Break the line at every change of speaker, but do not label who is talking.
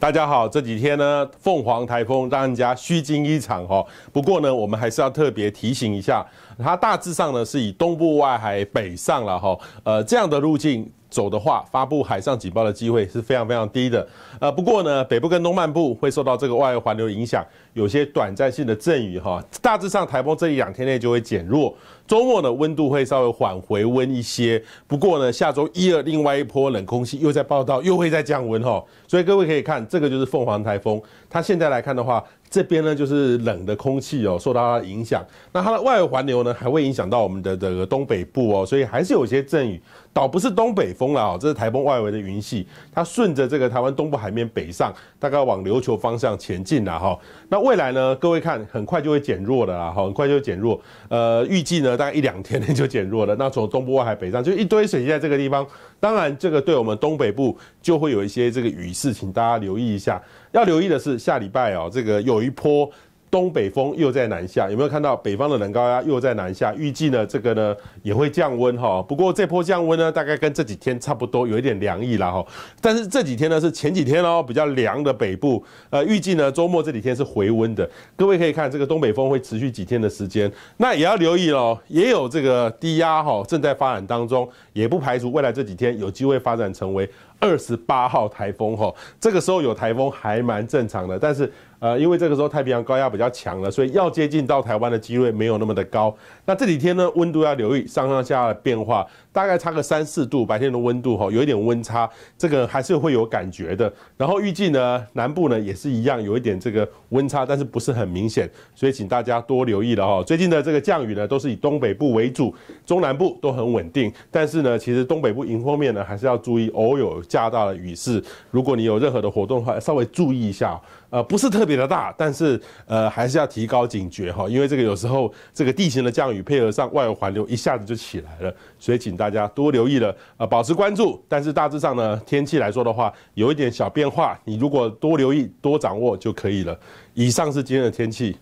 大家好，这几天呢，凤凰台风让人家虚惊一场哈。不过呢，我们还是要特别提醒一下，它大致上呢是以东部外海北上了哈，呃，这样的路径。走的话，发布海上警报的机会是非常非常低的。呃，不过呢，北部跟东半部会受到这个外围环流影响，有些短暂性的阵雨哈。大致上，台风这一两天内就会减弱，周末呢，温度会稍微缓回温一些。不过呢，下周一二另外一波冷空气又在报道，又会在降温哈。所以各位可以看，这个就是凤凰台风，它现在来看的话。这边呢，就是冷的空气哦，受到它的影响，那它的外围环流呢，还会影响到我们的这个东北部哦，所以还是有些阵雨，倒不是东北风了哦，这是台风外围的云系，它顺着这个台湾东部海面北上，大概往琉球方向前进了哈。那未来呢，各位看，很快就会减弱了啦，哈，很快就会减弱，呃，预计呢，大概一两天就减弱了。那从东部外海北上，就一堆水系在这个地方，当然这个对我们东北部就会有一些这个雨势，请大家留意一下。要留意的是，下礼拜哦，这个有。一波东北风又在南下，有没有看到北方的冷高压又在南下？预计呢，这个呢也会降温哈。不过这波降温呢，大概跟这几天差不多，有一点凉意了哈。但是这几天呢是前几天哦，比较凉的北部。呃，预计呢周末这几天是回温的。各位可以看这个东北风会持续几天的时间，那也要留意喽。也有这个低压哈，正在发展当中，也不排除未来这几天有机会发展成为二十八号台风哈。这个时候有台风还蛮正常的，但是。呃，因为这个时候太平洋高压比较强了，所以要接近到台湾的机会没有那么的高。那这几天呢，温度要留意上上下下的变化，大概差个三四度，白天的温度哈，有一点温差，这个还是会有感觉的。然后预计呢，南部呢也是一样，有一点这个温差，但是不是很明显。所以请大家多留意了哈。最近的这个降雨呢，都是以东北部为主，中南部都很稳定。但是呢，其实东北部迎风面呢，还是要注意偶有加大的雨势。如果你有任何的活动的话，稍微注意一下。呃，不是特。比较大，但是呃，还是要提高警觉哈，因为这个有时候这个地形的降雨配合上外围环流，一下子就起来了，所以请大家多留意了啊，保持关注。但是大致上呢，天气来说的话，有一点小变化，你如果多留意、多掌握就可以了。以上是今天的天气。